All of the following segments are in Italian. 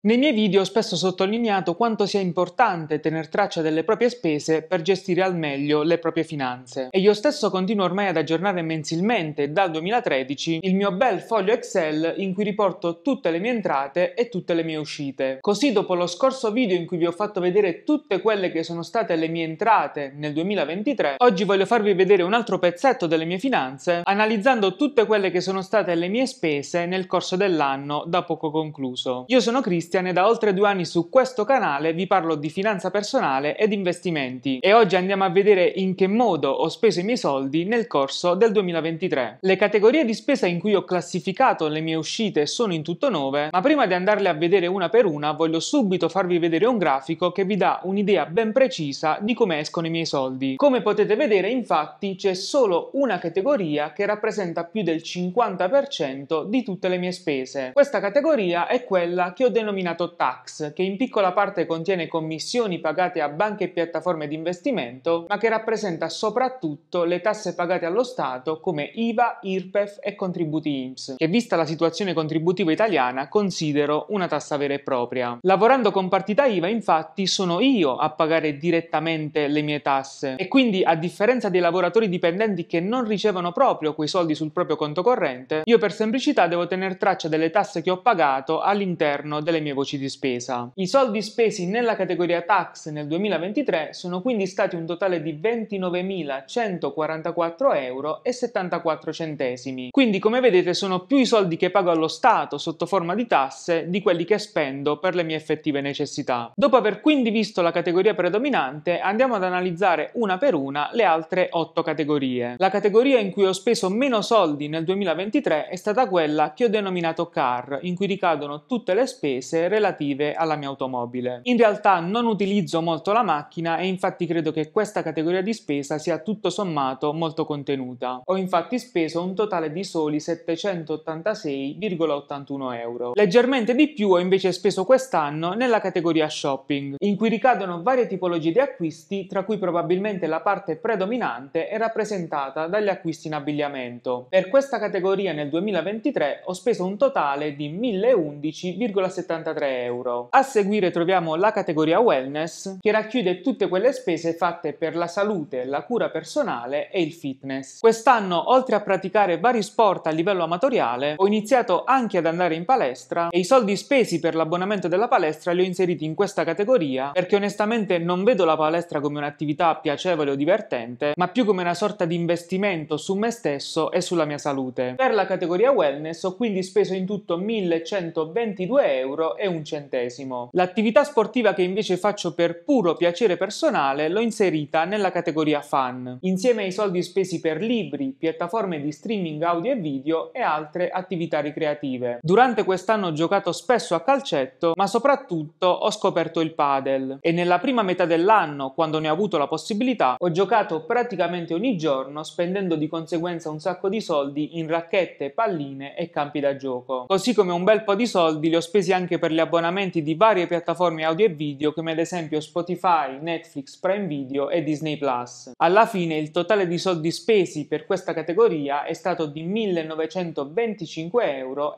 Nei miei video ho spesso sottolineato quanto sia importante tener traccia delle proprie spese per gestire al meglio le proprie finanze e io stesso continuo ormai ad aggiornare mensilmente dal 2013 il mio bel foglio Excel in cui riporto tutte le mie entrate e tutte le mie uscite. Così dopo lo scorso video in cui vi ho fatto vedere tutte quelle che sono state le mie entrate nel 2023, oggi voglio farvi vedere un altro pezzetto delle mie finanze analizzando tutte quelle che sono state le mie spese nel corso dell'anno da poco concluso. Io sono Cristian Cristian e da oltre due anni su questo canale vi parlo di finanza personale ed investimenti e oggi andiamo a vedere in che modo ho speso i miei soldi nel corso del 2023. Le categorie di spesa in cui ho classificato le mie uscite sono in tutto nove, ma prima di andarle a vedere una per una voglio subito farvi vedere un grafico che vi dà un'idea ben precisa di come escono i miei soldi. Come potete vedere infatti c'è solo una categoria che rappresenta più del 50% di tutte le mie spese. Questa categoria è quella che ho denominato denominato tax, che in piccola parte contiene commissioni pagate a banche e piattaforme di investimento, ma che rappresenta soprattutto le tasse pagate allo Stato come IVA, IRPEF e contributi IMSS, che vista la situazione contributiva italiana considero una tassa vera e propria. Lavorando con partita IVA infatti sono io a pagare direttamente le mie tasse e quindi a differenza dei lavoratori dipendenti che non ricevono proprio quei soldi sul proprio conto corrente, io per semplicità devo tenere traccia delle tasse che ho pagato all'interno delle mie operazioni voci di spesa. I soldi spesi nella categoria tax nel 2023 sono quindi stati un totale di 29.144 euro e 74 centesimi. Quindi come vedete sono più i soldi che pago allo Stato sotto forma di tasse di quelli che spendo per le mie effettive necessità. Dopo aver quindi visto la categoria predominante andiamo ad analizzare una per una le altre 8 categorie. La categoria in cui ho speso meno soldi nel 2023 è stata quella che ho denominato CAR, in cui ricadono tutte le spese spese relative alla mia automobile. In realtà non utilizzo molto la macchina e infatti credo che questa categoria di spesa sia tutto sommato molto contenuta. Ho infatti speso un totale di soli 786,81 euro. Leggermente di più ho invece speso quest'anno nella categoria shopping, in cui ricadono varie tipologie di acquisti, tra cui probabilmente la parte predominante è rappresentata dagli acquisti in abbigliamento. Per questa categoria nel 2023 ho speso un totale di 1011,73 133 euro. A seguire troviamo la categoria wellness che racchiude tutte quelle spese fatte per la salute, la cura personale e il fitness. Quest'anno oltre a praticare vari sport a livello amatoriale ho iniziato anche ad andare in palestra e i soldi spesi per l'abbonamento della palestra li ho inseriti in questa categoria perché onestamente non vedo la palestra come un'attività piacevole o divertente ma più come una sorta di investimento su me stesso e sulla mia salute. Per la categoria wellness ho quindi speso in tutto 1122,70 euro un centesimo. L'attività sportiva che invece faccio per puro piacere personale l'ho inserita nella categoria fan, insieme ai soldi spesi per libri, piattaforme di streaming audio e video e altre attività ricreative. Durante quest'anno ho giocato spesso a calcetto, ma soprattutto ho scoperto il padel e nella prima metà dell'anno, quando ne ho avuto la possibilità, ho giocato praticamente ogni giorno spendendo di conseguenza un sacco di soldi in racchette, palline e campi da gioco. Così come un bel po' di soldi li ho spesi anche per per gli abbonamenti di varie piattaforme audio e video come ad esempio Spotify, Netflix, Prime Video e Disney Plus. Alla fine il totale di soldi spesi per questa categoria è stato di 1925,48 euro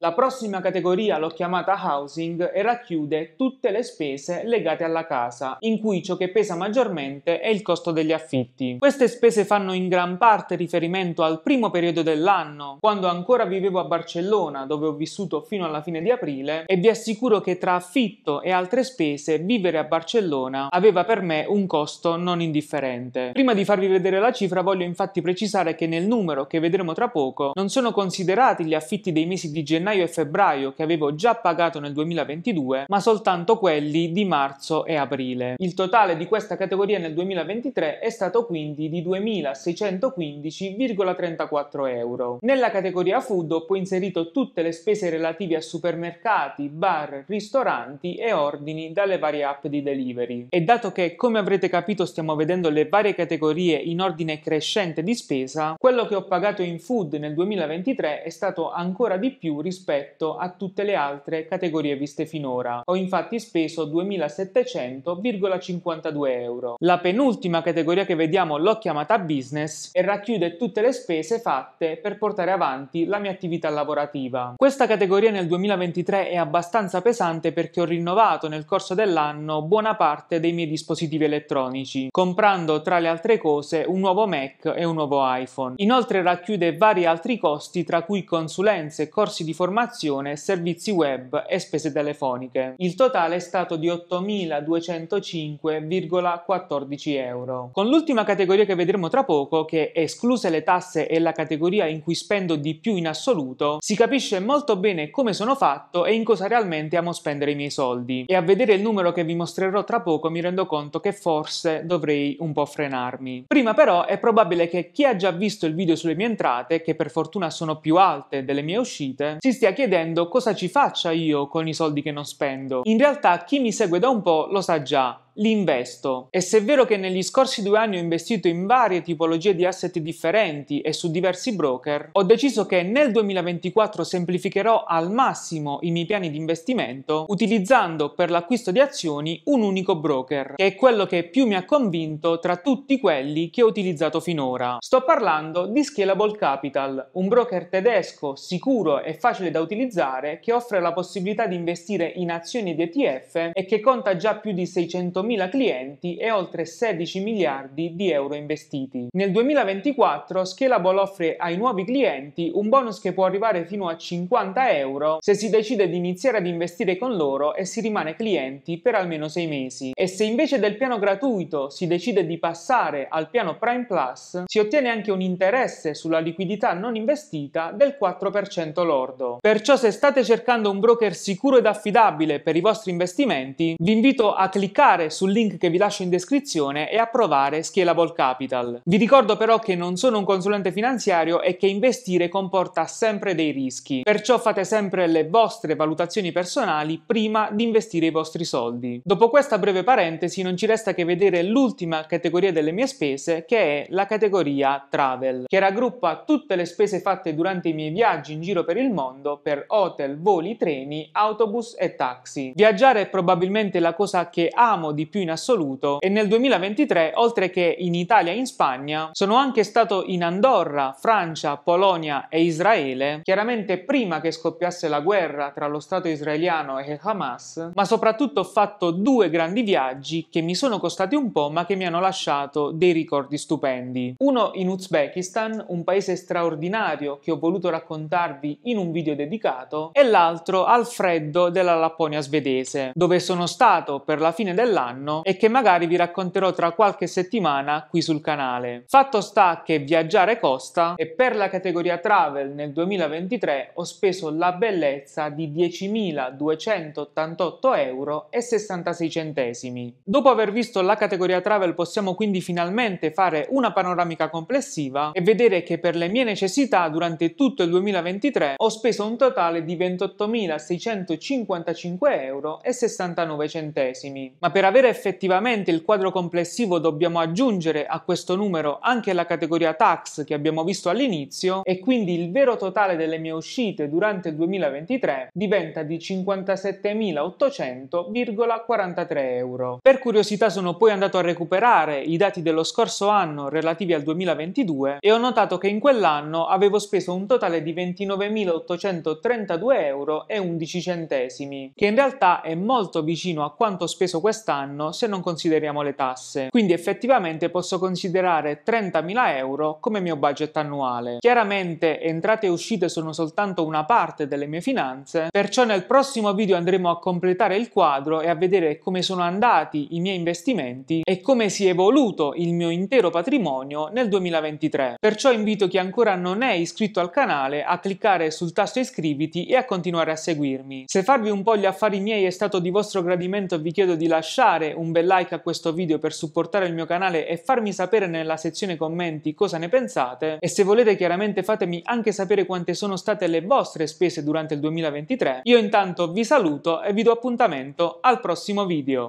La prossima categoria l'ho chiamata housing e racchiude tutte le spese legate alla casa, in cui ciò che pesa maggiormente è il costo degli affitti. Queste spese fanno in gran parte riferimento al primo periodo dell'anno, quando ancora vivevo a Barcellona, dove ho vissuto fino alla fine fine di aprile e vi assicuro che tra affitto e altre spese vivere a Barcellona aveva per me un costo non indifferente. Prima di farvi vedere la cifra voglio infatti precisare che nel numero che vedremo tra poco non sono considerati gli affitti dei mesi di gennaio e febbraio che avevo già pagato nel 2022, ma soltanto quelli di marzo e aprile. Il totale di questa categoria nel 2023 è stato quindi di 2.615,34 euro. Nella categoria food ho poi inserito tutte le spese relative a supermercati, bar, ristoranti e ordini dalle varie app di delivery. E dato che, come avrete capito, stiamo vedendo le varie categorie in ordine crescente di spesa, quello che ho pagato in food nel 2023 è stato ancora di più rispetto a tutte le altre categorie viste finora. Ho infatti speso 2700,52 euro. La penultima categoria che vediamo l'ho chiamata business e racchiude tutte le spese fatte per portare avanti la mia attività lavorativa. Questa categoria nel 2023 2023 è abbastanza pesante perché ho rinnovato nel corso dell'anno buona parte dei miei dispositivi elettronici, comprando tra le altre cose un nuovo Mac e un nuovo iPhone. Inoltre racchiude vari altri costi tra cui consulenze, corsi di formazione, servizi web e spese telefoniche. Il totale è stato di 8.205,14 euro. Con l'ultima categoria che vedremo tra poco, che escluse le tasse è la categoria in cui spendo di più in assoluto, si capisce molto bene come sono hanno fatto e in cosa realmente amo spendere i miei soldi. E a vedere il numero che vi mostrerò tra poco mi rendo conto che forse dovrei un po' frenarmi. Prima però è probabile che chi ha già visto il video sulle mie entrate, che per fortuna sono più alte delle mie uscite, si stia chiedendo cosa ci faccia io con i soldi che non spendo. In realtà chi mi segue da un po' lo sa già, l'investo. E se è vero che negli scorsi due anni ho investito in varie tipologie di asset differenti e su diversi broker, ho deciso che nel 2024 semplificherò al massimo i miei piani di investimento utilizzando per l'acquisto di azioni un unico broker, che è quello che più mi ha convinto tra tutti quelli che ho utilizzato finora. Sto parlando di Scalable Capital, un broker tedesco sicuro e facile da utilizzare che offre la possibilità di investire in azioni ed ETF e che conta già più di 600 100.000 clienti e oltre 16 miliardi di euro investiti. Nel 2024 Scalable offre ai nuovi clienti un bonus che può arrivare fino a 50 euro se si decide di iniziare ad investire con loro e si rimane clienti per almeno 6 mesi. E se invece del piano gratuito si decide di passare al piano Prime Plus, si ottiene anche un interesse sulla liquidità non investita del 4% lordo. Perciò se state cercando un broker sicuro ed affidabile per i vostri investimenti, vi invito a cliccare sul link che vi lascio in descrizione e a provare Scalable Capital. Vi ricordo però che non sono un consulente finanziario e che investire comporta sempre dei rischi, perciò fate sempre le vostre valutazioni personali prima di investire i vostri soldi. Dopo questa breve parentesi non ci resta che vedere l'ultima categoria delle mie spese che è la categoria travel, che raggruppa tutte le spese fatte durante i miei viaggi in giro per il mondo per hotel, voli, treni, autobus e taxi. Viaggiare è probabilmente la cosa che amo di di più in assoluto e nel 2023, oltre che in Italia e in Spagna, sono anche stato in Andorra, Francia, Polonia e Israele, chiaramente prima che scoppiasse la guerra tra lo Stato israeliano e Hamas, ma soprattutto ho fatto due grandi viaggi che mi sono costati un po' ma che mi hanno lasciato dei ricordi stupendi. Uno in Uzbekistan, un paese straordinario che ho voluto raccontarvi in un video dedicato, e l'altro al freddo della Lapponia svedese, dove sono stato per la fine dell'anno anno e che magari vi racconterò tra qualche settimana qui sul canale. Fatto sta che viaggiare costa e per la categoria travel nel 2023 ho speso la bellezza di 10.288 euro e 66 centesimi. Dopo aver visto la categoria travel possiamo quindi finalmente fare una panoramica complessiva e vedere che per le mie necessità durante tutto il 2023 ho speso un totale di 28.655 euro e 69 centesimi. Ma per avere vedere effettivamente il quadro complessivo dobbiamo aggiungere a questo numero anche la categoria tax che abbiamo visto all'inizio e quindi il vero totale delle mie uscite durante il 2023 diventa di 57.800,43 euro. Per curiosità sono poi andato a recuperare i dati dello scorso anno relativi al 2022 e ho notato che in quell'anno avevo speso un totale di 29.832 euro e 11 centesimi, che in realtà è molto vicino a quanto speso quest'anno anno se non consideriamo le tasse, quindi effettivamente posso considerare 30.000 euro come mio budget annuale. Chiaramente entrate e uscite sono soltanto una parte delle mie finanze, perciò nel prossimo video andremo a completare il quadro e a vedere come sono andati i miei investimenti e come si è evoluto il mio intero patrimonio nel 2023. Perciò invito chi ancora non è iscritto al canale a cliccare sul tasto iscriviti e a continuare a seguirmi. Se farvi un po' gli affari miei è stato di vostro gradimento vi chiedo di lasciare dare un bel like a questo video per supportare il mio canale e farmi sapere nella sezione commenti cosa ne pensate e se volete chiaramente fatemi anche sapere quante sono state le vostre spese durante il 2023. Io intanto vi saluto e vi do appuntamento al prossimo video.